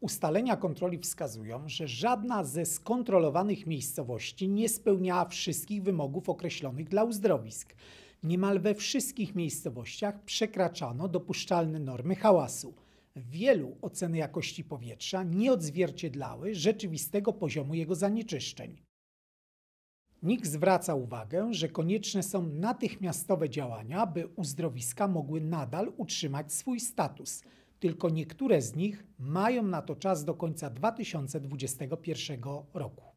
Ustalenia kontroli wskazują, że żadna ze skontrolowanych miejscowości nie spełniała wszystkich wymogów określonych dla uzdrowisk. Niemal we wszystkich miejscowościach przekraczano dopuszczalne normy hałasu. Wielu oceny jakości powietrza nie odzwierciedlały rzeczywistego poziomu jego zanieczyszczeń. NIK zwraca uwagę, że konieczne są natychmiastowe działania, by uzdrowiska mogły nadal utrzymać swój status – tylko niektóre z nich mają na to czas do końca 2021 roku.